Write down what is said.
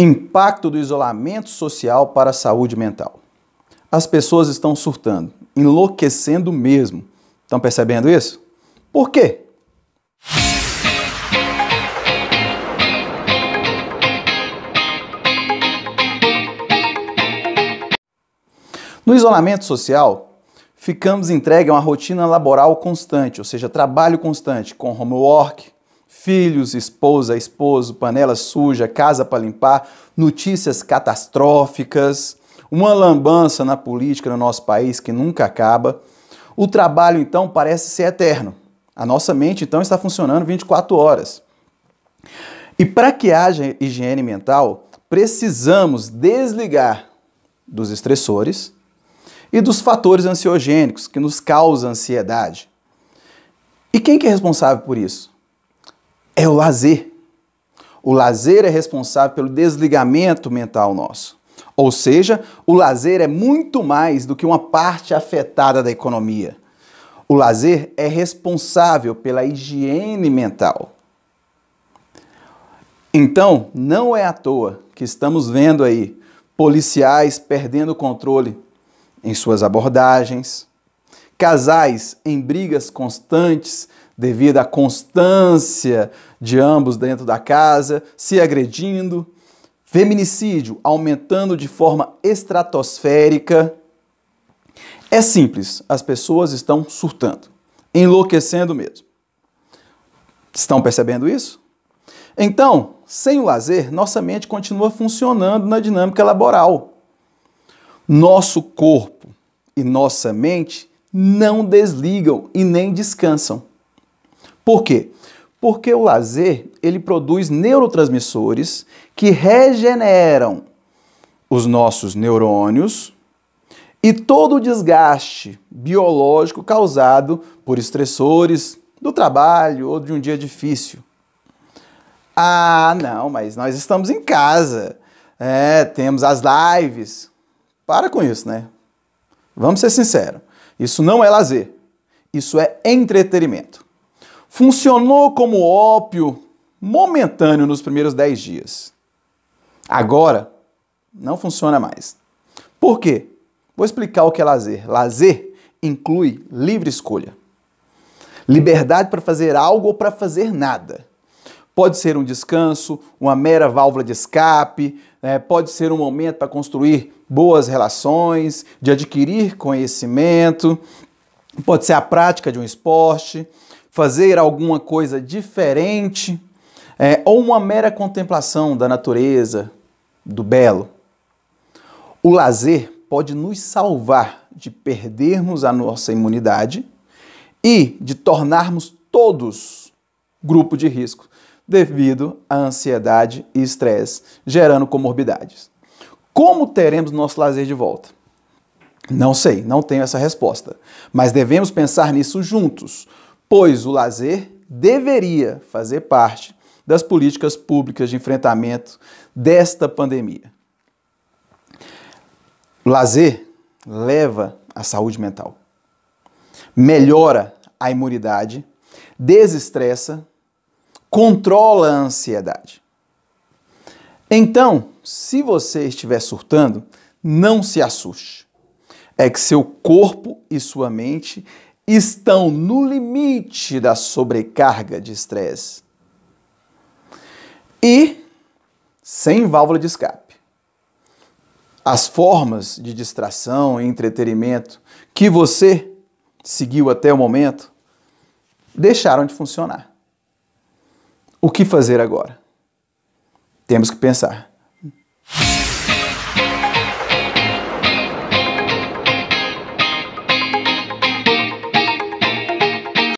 Impacto do isolamento social para a saúde mental. As pessoas estão surtando, enlouquecendo mesmo. Estão percebendo isso? Por quê? No isolamento social, ficamos entregues a uma rotina laboral constante, ou seja, trabalho constante, com homework, filhos, esposa, esposo, panela suja, casa para limpar, notícias catastróficas, uma lambança na política no nosso país que nunca acaba. O trabalho então parece ser eterno. A nossa mente então está funcionando 24 horas. E para que haja higiene mental, precisamos desligar dos estressores e dos fatores ansiogênicos que nos causam ansiedade. E quem que é responsável por isso? é o lazer. O lazer é responsável pelo desligamento mental nosso. Ou seja, o lazer é muito mais do que uma parte afetada da economia. O lazer é responsável pela higiene mental. Então, não é à toa que estamos vendo aí policiais perdendo o controle em suas abordagens, casais em brigas constantes, devido à constância de ambos dentro da casa, se agredindo. Feminicídio aumentando de forma estratosférica. É simples, as pessoas estão surtando, enlouquecendo mesmo. Estão percebendo isso? Então, sem o lazer, nossa mente continua funcionando na dinâmica laboral. Nosso corpo e nossa mente não desligam e nem descansam. Por quê? Porque o lazer, ele produz neurotransmissores que regeneram os nossos neurônios e todo o desgaste biológico causado por estressores do trabalho ou de um dia difícil. Ah, não, mas nós estamos em casa. É, temos as lives. Para com isso, né? Vamos ser sinceros. Isso não é lazer. Isso é entretenimento. Funcionou como ópio momentâneo nos primeiros 10 dias. Agora, não funciona mais. Por quê? Vou explicar o que é lazer. Lazer inclui livre escolha. Liberdade para fazer algo ou para fazer nada. Pode ser um descanso, uma mera válvula de escape, né? pode ser um momento para construir boas relações, de adquirir conhecimento, pode ser a prática de um esporte, fazer alguma coisa diferente, é, ou uma mera contemplação da natureza, do belo. O lazer pode nos salvar de perdermos a nossa imunidade e de tornarmos todos grupo de risco devido à ansiedade e estresse, gerando comorbidades. Como teremos nosso lazer de volta? Não sei, não tenho essa resposta, mas devemos pensar nisso juntos pois o lazer deveria fazer parte das políticas públicas de enfrentamento desta pandemia. lazer leva à saúde mental, melhora a imunidade, desestressa, controla a ansiedade. Então, se você estiver surtando, não se assuste. É que seu corpo e sua mente estão no limite da sobrecarga de estresse e sem válvula de escape. As formas de distração e entretenimento que você seguiu até o momento deixaram de funcionar. O que fazer agora? Temos que pensar.